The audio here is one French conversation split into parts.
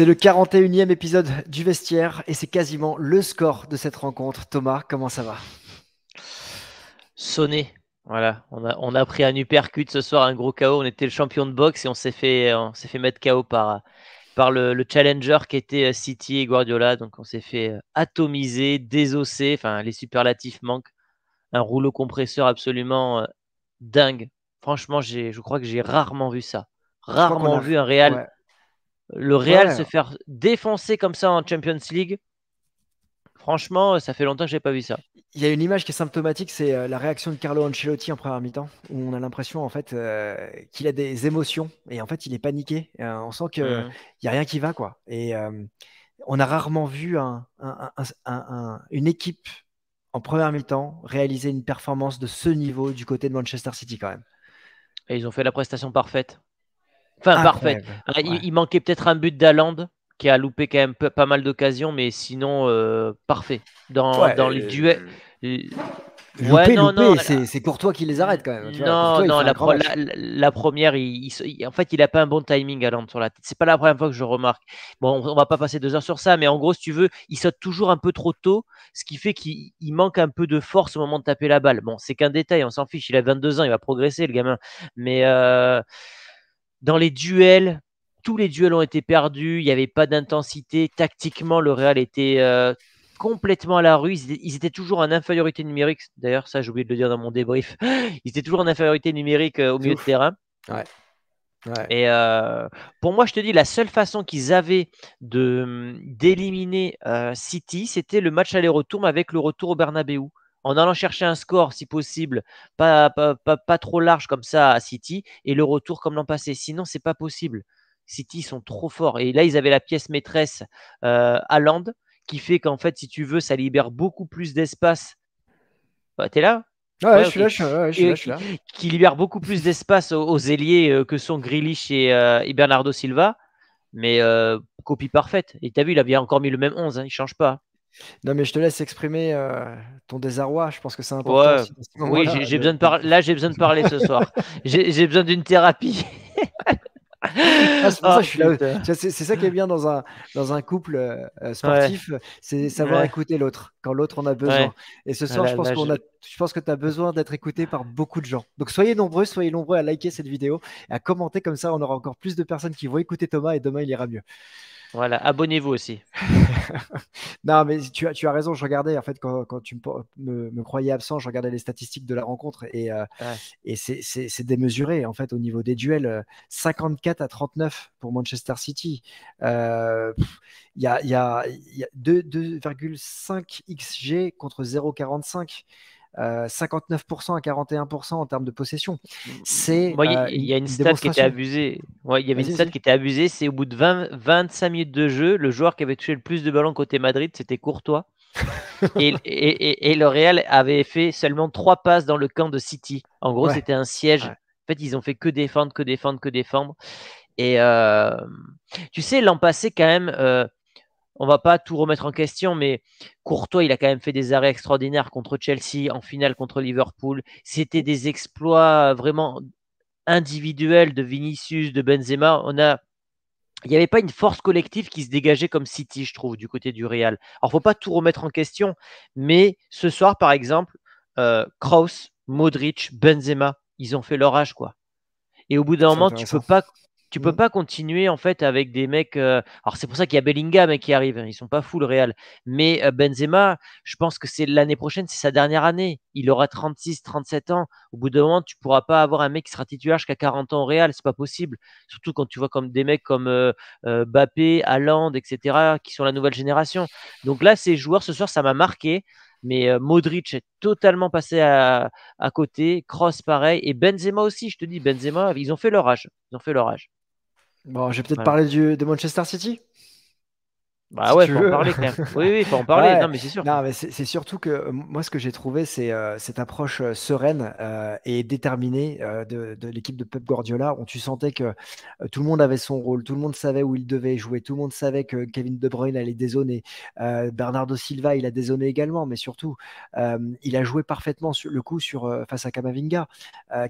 C'est le 41e épisode du vestiaire et c'est quasiment le score de cette rencontre. Thomas, comment ça va Sonné. Voilà, on a, on a pris un uppercut ce soir, un gros chaos. On était le champion de boxe et on s'est fait, euh, on s'est fait mettre KO par, par le, challenger qui était euh, City et Guardiola. Donc on s'est fait euh, atomiser, désosser. Enfin, les superlatifs manquent. Un rouleau compresseur absolument dingue. Franchement, j'ai je crois que j'ai rarement vu ça. Rarement vu un Real le Real se faire défoncer comme ça en Champions League, Franchement, ça fait longtemps que j'ai pas vu ça. Il y a une image qui est symptomatique, c'est euh, la réaction de Carlo Ancelotti en première mi-temps, où on a l'impression en fait euh, qu'il a des émotions et en fait il est paniqué. Euh, on sent qu'il il n'y a rien qui va quoi. Et on a rarement vu une équipe en première mi-temps réaliser une performance de ce niveau du côté de Manchester City quand même. Et ils ont fait la prestation parfaite. Enfin, ah, parfait. Il, manquait peut-être un but d'Aland qui a loupé quand même pas mal d'occasions, mais sinon, euh, parfait. Dans, les dans le euh, duel. Euh, loupé, ouais, non, loupé, non, c'est Courtois qui les arrête quand même. non, non, la, première, il, en fait, il n'a pas un bon timing à sur la tête. C'est pas la première fois que je remarque. Bon, on, ne va pas passer deux heures sur ça, mais en gros, si tu veux, il saute toujours un peu trop tôt, ce qui fait qu'il manque un peu de force au moment de taper la balle. Bon, c'est qu'un détail, on s'en fiche. Il a 22 ans, il va progresser, le gamin. Mais. Dans les duels, tous les duels ont été perdus, il n'y avait pas d'intensité. Tactiquement, le Real était euh, complètement à la rue. Ils étaient, toujours en infériorité numérique. D'ailleurs, ça, j'ai oublié de le dire dans mon débrief. Ils étaient toujours en infériorité numérique euh, au milieu de terrain. Ouais. Et euh, pour moi, je te dis, la seule façon qu'ils avaient de d'éliminer City, c'était le match aller-retour avec le retour au Bernabeu en allant chercher un score, si possible, pas, pas, pas, trop large comme ça à City, et le retour comme l'an passé. Sinon, c'est pas possible. City sont trop forts. Et là, ils avaient la pièce maîtresse à euh, Land, qui fait qu'en fait, si tu veux, ça libère beaucoup plus d'espace. T'es là ouais, je suis là, Qui libère beaucoup plus d'espace aux, ailiers euh, que sont Grealish et, euh, Bernardo Silva. Mais copie parfaite. Et as vu, il avait encore mis le même 11, il hein, il change pas. Non, mais je te laisse exprimer euh, ton désarroi. Je pense que c'est important. oui, j'ai, besoin de parler. là, j'ai besoin de parler ce soir. J'ai, besoin d'une thérapie. c'est, ça qui est bien dans un, couple euh, euh, sportif, c'est savoir écouter l'autre quand l'autre en a besoin. Et ce ah soir, je, pense je pense que tu as besoin d'être écouté par beaucoup de gens. Donc soyez nombreux, soyez nombreux à liker cette vidéo, et à commenter comme ça, on aura encore plus de personnes qui vont écouter Thomas et demain il ira mieux. Voilà, abonnez-vous aussi. non, mais tu as, tu as raison, je regardais, en fait, quand, tu me, croyais absent, je regardais les statistiques de la rencontre et, euh, c'est démesuré, en fait, au niveau des duels. 54 euh, à 39 pour Manchester City. Euh, il y a, y a, y a 2,5 XG contre 0,45. 59% euh, à 41% en termes de possession. C'est. Euh, il y, a une, stat qui était abusée. il y avait une stat qui était abusée. C'est au bout de 20, 25 minutes de jeu, le joueur qui avait touché le plus de ballons côté Madrid, c'était Courtois. et, et, le Real avait fait seulement trois passes dans le camp de City. En gros, c'était un siège. En fait, ils ont fait que défendre, que défendre, que défendre. Et euh, tu sais, l'an passé, quand même, on va pas tout remettre en question, mais Courtois, il a quand même fait des arrêts extraordinaires contre Chelsea, en finale contre Liverpool. C'était des exploits euh, vraiment individuels de Vinicius, de Benzema. On a il n'y avait pas une force collective qui se dégageait comme City, je trouve, du côté du Real. Alors, faut pas tout remettre en question, mais ce soir, par exemple, euh, Krauss, Modric, Benzema, ils ont fait leur âge, quoi. Et au bout d'un moment, tu peux pas, tu peux mmh. pas continuer en fait avec des mecs. Euh, alors c'est pour ça qu'il y a Bellingham hein, qui arrive. Hein, ils sont pas fous le Real. Mais euh, Benzema, je pense que c'est l'année prochaine, c'est sa dernière année. Il aura 36, 37 ans. Au bout d'un moment, tu pourras pas avoir un mec qui sera titulaire jusqu'à 40 ans au Real. C'est pas possible. Surtout quand tu vois comme des mecs comme euh, Bappé, Allende, etc. qui sont la nouvelle génération. Donc là, ces joueurs ce soir, ça m'a marqué. Mais Modric est totalement passé à, à côté, Cross pareil, et Benzema aussi, je te dis, Benzema, ils ont fait leur âge. Ils ont fait leur âge. Bon, j'ai peut-être parler de Manchester City bah ouais, faut en parler quand même. Oui, oui, faut en parler. Non, mais c'est sûr. Non, mais c'est surtout que euh, moi, ce que j'ai trouvé, c'est euh, cette approche euh, sereine et déterminée de, l'équipe de Pep Guardiola, où tu sentais que tout le monde avait son rôle, tout le monde savait où il devait jouer, tout le monde savait que Kevin De Bruyne allait dézonner, Bernardo Silva, il a dézoné également, mais surtout, il a joué parfaitement le coup sur, face à Kamavinga.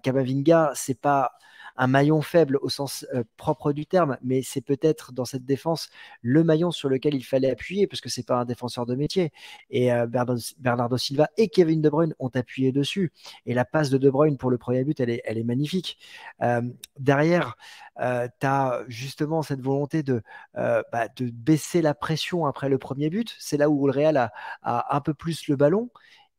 Kamavinga, c'est pas un maillon faible au sens propre du terme, mais c'est peut-être dans cette défense le maillon sur lequel il fallait appuyer parce que c'est pas un défenseur de métier. Et euh, Bernardo Silva et Kevin De Bruyne ont appuyé dessus. Et la passe de De Bruyne pour le premier but, elle est, magnifique. Euh, derrière, euh, tu as justement cette volonté bah, de, baisser la pression après le premier but. C'est là où le Real a, a un peu plus le ballon.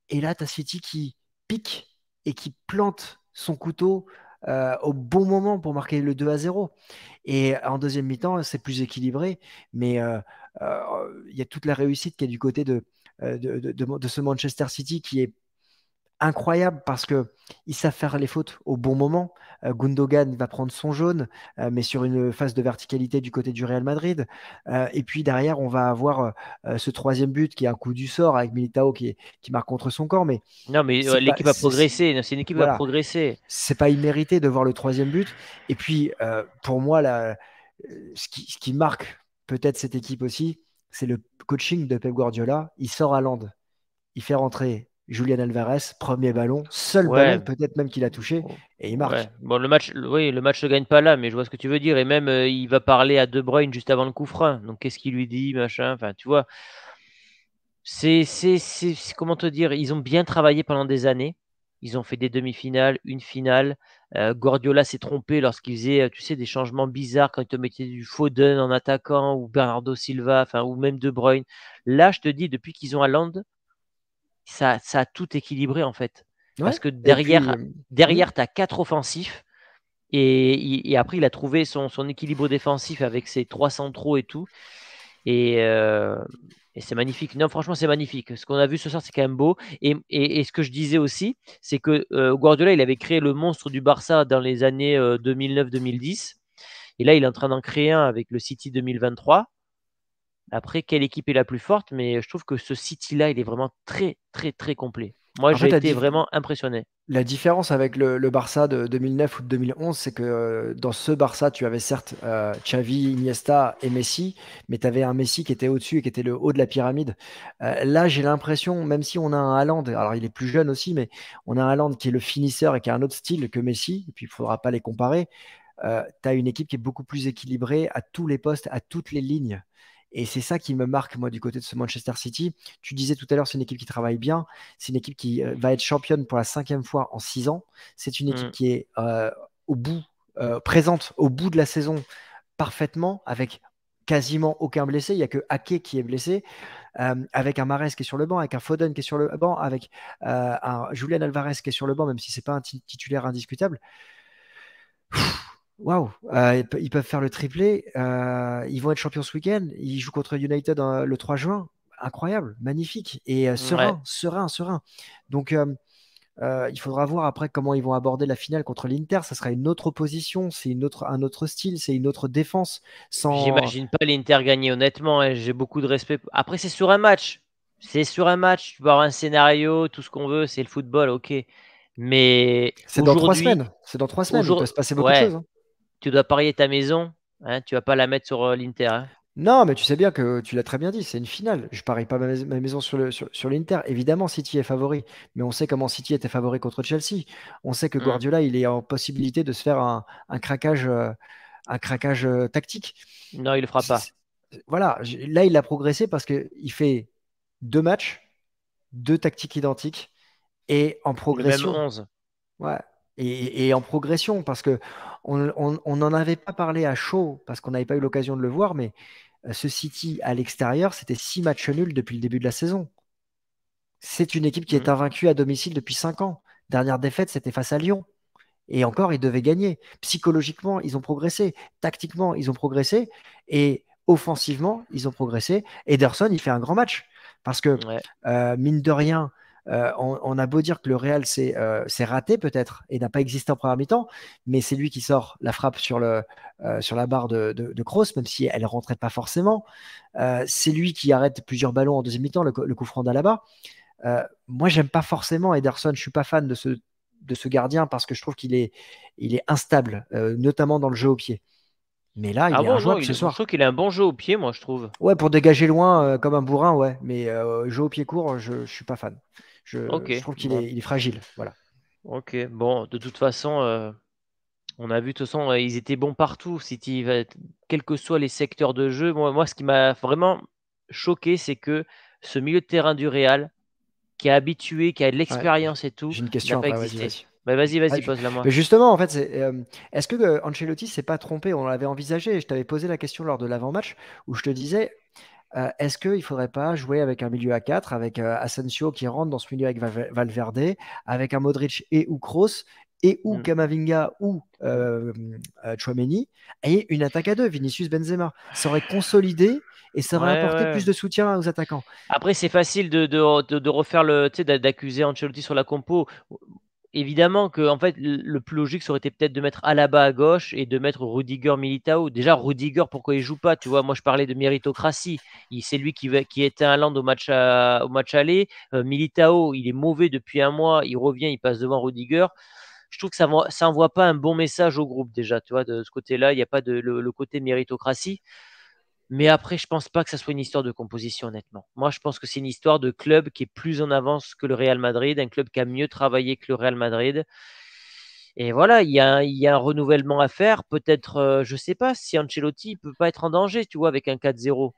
Et là, tu as City qui pique et qui plante son couteau euh, au bon moment pour marquer le 2 à 0. Et en deuxième mi-temps, c'est plus équilibré, mais euh, euh, il y a toute la réussite qui est du côté de, de, ce Manchester City qui est incroyable parce que ils savent faire les fautes au bon moment. Euh, Gundogan va prendre son jaune, euh, mais sur une phase de verticalité du côté du Real Madrid. Euh, et puis derrière, on va avoir ce troisième but qui est un coup du sort avec Militao qui, marque contre son corps. Mais non, mais l'équipe va progresser. C'est une équipe qui va progresser. C'est pas immérité de voir le troisième but. Et puis pour moi, ce, qui, ce, qui, marque peut-être cette équipe aussi, c'est le coaching de Pep Guardiola. Il sort à Land, il fait rentrer Julian Alvarez, premier ballon, seul ballon peut-être même qu'il a touché oh. et il marque. Bon, le match, oui, le match ne gagne pas là, mais je vois ce que tu veux dire. Et même, euh, il va parler à De Bruyne juste avant le coup franc. Donc, qu'est-ce qu'il lui dit, machin. Enfin, tu vois, c'est, c'est, c'est, comment te dire, ils ont bien travaillé pendant des années. Ils ont fait des demi-finales, une finale. Euh, Gordiola s'est trompé lorsqu'il faisait, euh, tu sais, des changements bizarres quand il te mettait du Foden en attaquant ou Bernardo Silva, enfin, ou même De Bruyne. Là, je te dis, depuis qu'ils ont à Londres, ça, a tout équilibré en fait. Parce que derrière, euh, derrière tu as quatre offensifs. Et, après, il a trouvé son, équilibre défensif avec ses trois centraux et tout. Euh, et, c'est magnifique. Non, franchement, c'est magnifique. Ce qu'on a vu ce soir, c'est quand même beau. Et, ce que je disais aussi, c'est que euh, Guardiola, il avait créé le monstre du Barça dans les années 2009-2010. Et là, il est en train d'en créer un avec le City 2023. Après, quelle équipe est la plus forte Mais je trouve que ce City-là, il est vraiment très, très, très complet. Moi, j'ai été vraiment impressionné. La différence avec le, Barça de 2009 ou de 2011, c'est que euh, dans ce Barça, tu avais certes euh, Xavi, Iniesta et Messi, mais tu avais un Messi qui était au-dessus et qui était le haut de la pyramide. Euh, là, j'ai l'impression, même si on a un Haaland, alors il est plus jeune aussi, mais on a un Haaland qui est le finisseur et qui a un autre style que Messi, et puis il ne faudra pas les comparer, tu as une équipe qui est beaucoup plus équilibrée à tous les postes, à toutes les lignes. Et c'est ça qui me marque, moi, du côté de ce Manchester City. Tu disais tout à l'heure, c'est une équipe qui travaille bien. C'est une équipe qui euh, va être championne pour la cinquième fois en six ans. C'est une équipe mm. qui est euh, au bout, euh, présente au bout de la saison parfaitement, avec quasiment aucun blessé. Il n'y a que Ake qui est blessé, avec un Mares qui est sur le banc, avec un Foden qui est sur le banc, avec un Julian Alvarez qui est sur le banc, même si ce n'est pas un titulaire indiscutable. Waouh, euh, ils peuvent faire le triplé. Euh, ils vont être champions ce week-end. Ils jouent contre United le 3 juin. Incroyable, magnifique et euh, serein, serein, serein. Donc, il faudra voir après comment ils vont aborder la finale contre l'Inter. Ça sera une autre opposition, c'est une autre, un autre style, c'est une autre défense. Sans... J'imagine pas l'Inter gagner honnêtement. Hein, j'ai beaucoup de respect. Après, c'est sur un match. C'est sur un match. Tu vas avoir un scénario, tout ce qu'on veut. C'est le football, ok. Mais c'est dans trois semaines. C'est dans trois semaines. Il peut se passer beaucoup de choses. Hein tu dois parier ta maison, hein, tu vas pas la mettre sur euh, l'Inter. Hein. Non, mais tu sais bien que tu l'as très bien dit, c'est une finale. Je parie pas ma, maison sur, le, sur, l'Inter. Évidemment, City est favori, mais on sait comment City était favori contre Chelsea. On sait que mm. Guardiola, il est en possibilité de se faire un, un craquage, euh, un craquage euh, tactique. Non, il le fera pas. Voilà, là, il a progressé parce qu'il fait deux matchs, deux tactiques identiques et en progression. Même 11. Ouais, et, et en progression parce que on n'en avait pas parlé à chaud parce qu'on n'avait pas eu l'occasion de le voir, mais euh, ce City à l'extérieur, c'était six matchs nuls depuis le début de la saison. C'est une équipe qui est mmh. invaincue à domicile depuis cinq ans. Dernière défaite, c'était face à Lyon. Et encore, ils devaient gagner. Psychologiquement, ils ont progressé. Tactiquement, ils ont progressé. Et offensivement, ils ont progressé. Ederson, il fait un grand match. Parce que, euh, mine de rien, euh, on, a beau dire que le Real s'est euh, raté peut-être et n'a pas existé en première mi-temps, mais c'est lui qui sort la frappe sur, le, euh, sur la barre de, de, Kroos, même si elle ne rentrait pas forcément. c'est lui qui arrête plusieurs ballons en deuxième mi-temps, le, coup coup franc d'Alaba. moi, j'aime pas forcément Ederson, je suis pas fan de ce, de ce gardien parce que je trouve qu'il est, il est instable, notamment dans le jeu au pied. Mais là, il ah est un ce soir. Je trouve qu'il a un bon jeu au pied, moi, je trouve. Ouais, pour dégager loin comme un bourrin, ouais. Mais jeu au pied court, je, je suis pas fan. Je, trouve qu'il est, est, fragile. Voilà. Ok, bon, de toute façon, euh, on a vu, de toute façon, ils étaient bons partout. quels que soient les secteurs de jeu, moi, moi ce qui m'a vraiment choqué, c'est que ce milieu de terrain du Real, qui est habitué, qui a de l'expérience et tout, j'ai une question. pas bah, Vas-y, vas-y. pose-la moi. justement, en fait, euh, est-ce que euh, Ancelotti s'est pas trompé On l'avait envisagé. Je t'avais posé la question lors de l'avant-match où je te disais euh, est-ce qu'il ne faudrait pas jouer avec un milieu à 4, avec euh, Asensio qui rentre dans ce milieu avec Valverde, avec un Modric et ou Kroos, et ou hmm. Kamavinga ou euh, euh et une attaque à deux, Vinicius Benzema Ça aurait consolidé et ça aurait apporté plus de soutien aux attaquants. Après, c'est facile de, refaire le d'accuser Ancelotti sur la compo évidemment que en fait, le plus logique, serait aurait peut-être de mettre Alaba à gauche et de mettre Rudiger Militao. Déjà, Rudiger, pourquoi il joue pas Tu vois, moi, je parlais de méritocratie. C'est lui qui, qui était un land au match, au match aller. Euh, Militao, il est mauvais depuis un mois. Il revient, il passe devant Rudiger. Je trouve que ça, n'envoie pas un bon message au groupe déjà. Tu de ce côté-là, il n'y a pas le côté méritocratie. Mais après, je pense pas que ça soit une histoire de composition, honnêtement. Moi, je pense que c'est une histoire de club qui est plus en avance que le Real Madrid, un club qui a mieux travaillé que le Real Madrid. Et voilà, il y, a, un renouvellement à faire. Peut-être, je euh, je sais pas, si Ancelotti ne peut pas être en danger, tu vois, avec un 4-0.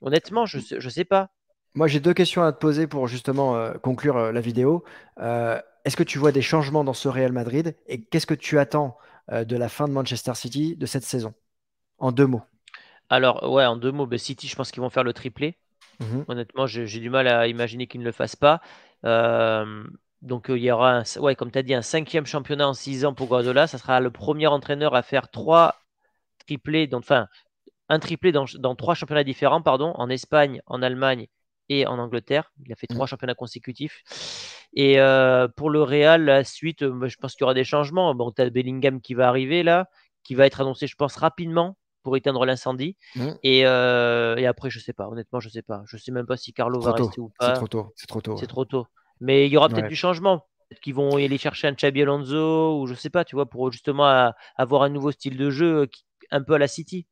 Honnêtement, je ne sais pas. Moi, j'ai deux questions à te poser pour justement euh, conclure euh, la vidéo. Est-ce que tu vois des changements dans ce Real Madrid et qu'est-ce que tu attends de la fin de Manchester City de cette saison En deux mots. Alors, ouais, en deux mots, bah, City, je pense qu'ils vont faire le triplé. Mhm. Honnêtement, j'ai du mal à imaginer qu'ils ne le fassent pas. Euh, donc, euh, il y aura, un, ouais, comme tu as dit, un cinquième championnat en six ans pour Guardiola. Ça sera le premier entraîneur à faire trois triplés, enfin, un triplé dans, trois championnats différents, pardon, en Espagne, en Allemagne et en Angleterre. Il a fait trois mhm. championnats consécutifs. Et euh, pour le Real, la suite, bah, je pense qu'il y aura des changements. Bon, tu as Bellingham qui va arriver là, qui va être annoncé, je pense, rapidement pour éteindre l'incendie. Mmh. Euh, et, après, je sais pas, honnêtement, je sais pas. Je sais même pas si Carlo va rester ou pas. C'est trop tôt. C'est trop tôt. C'est trop tôt. Mais il y aura peut-être du changement. Peut-être qu'ils vont aller chercher un chabi Alonso ou je sais pas, tu vois, pour justement euh, avoir un nouveau style de jeu euh, un peu à la City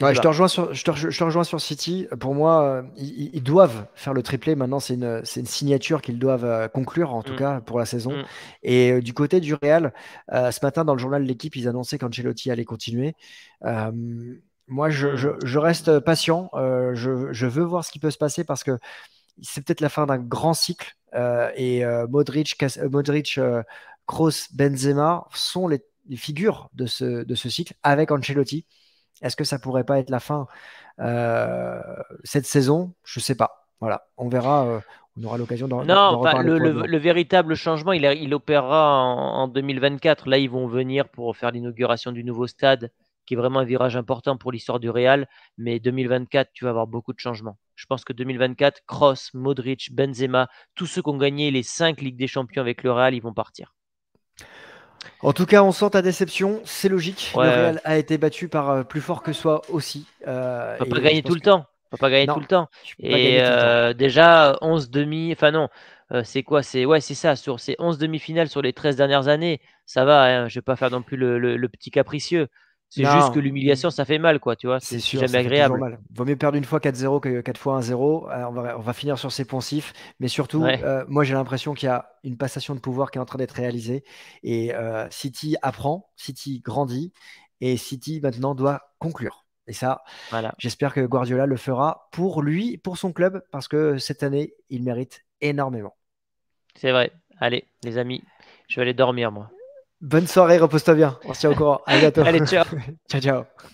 je, te rejoins sur, je, te, rejoins sur City. Pour moi, euh, ils, doivent faire le triplé. Maintenant, c'est une, une, signature qu'ils doivent euh, conclure, en tout mm. cas, pour la saison. Mm. Et euh, du côté du Real, ce matin, dans le journal de l'équipe, ils annonçaient qu'Ancelotti allait continuer. moi, mm. je, reste patient. je, veux voir ce qui peut se passer parce que c'est peut-être la fin d'un grand cycle. et Modric, Modric Kroos, Benzema sont les figures de ce, de ce cycle avec Ancelotti. Est-ce que ça pourrait pas être la fin euh, cette saison Je sais pas. Voilà, on verra. Euh, on aura l'occasion d'en Non, le, le, véritable changement, il, opérera en, 2024. Là, ils vont venir pour faire l'inauguration du nouveau stade, qui est vraiment un virage important pour l'histoire du Real. Mais 2024, tu vas avoir beaucoup de changements. Je pense que 2024, Cross, Modric, Benzema, tous ceux qui ont gagné les 5 Ligues des Champions avec le Real, ils vont partir. En tout cas, on sent ta déception, c'est logique. Le Real a été battu par euh, plus fort que soi aussi. Euh, ne peut pas gagner tout le temps. On pas gagner tout le temps. Et déjà 11 demi, enfin non, euh, c'est quoi C'est ouais, c'est ça. Sur ces 11 demi-finales sur les 13 dernières années, ça va. je hein, je vais pas faire non plus le petit capricieux. C'est juste que l'humiliation, ça fait mal, quoi, tu vois. C'est jamais agréable. Mal. Vaut mieux perdre une fois 4-0 que 4 fois 1-0. Euh, on va, finir sur ces poncifs. Mais surtout, euh, moi, j'ai l'impression qu'il y a une passation de pouvoir qui est en train d'être réalisée. Et euh, City apprend, City grandit. Et City, maintenant, doit conclure. Et ça, j'espère que Guardiola le fera pour lui, pour son club, parce que cette année, il mérite énormément. C'est vrai. Allez, les amis, je vais aller dormir, moi. Bonne soirée, repose-toi bien. On se tient au courant. À bientôt. Allez, ciao. ciao, ciao.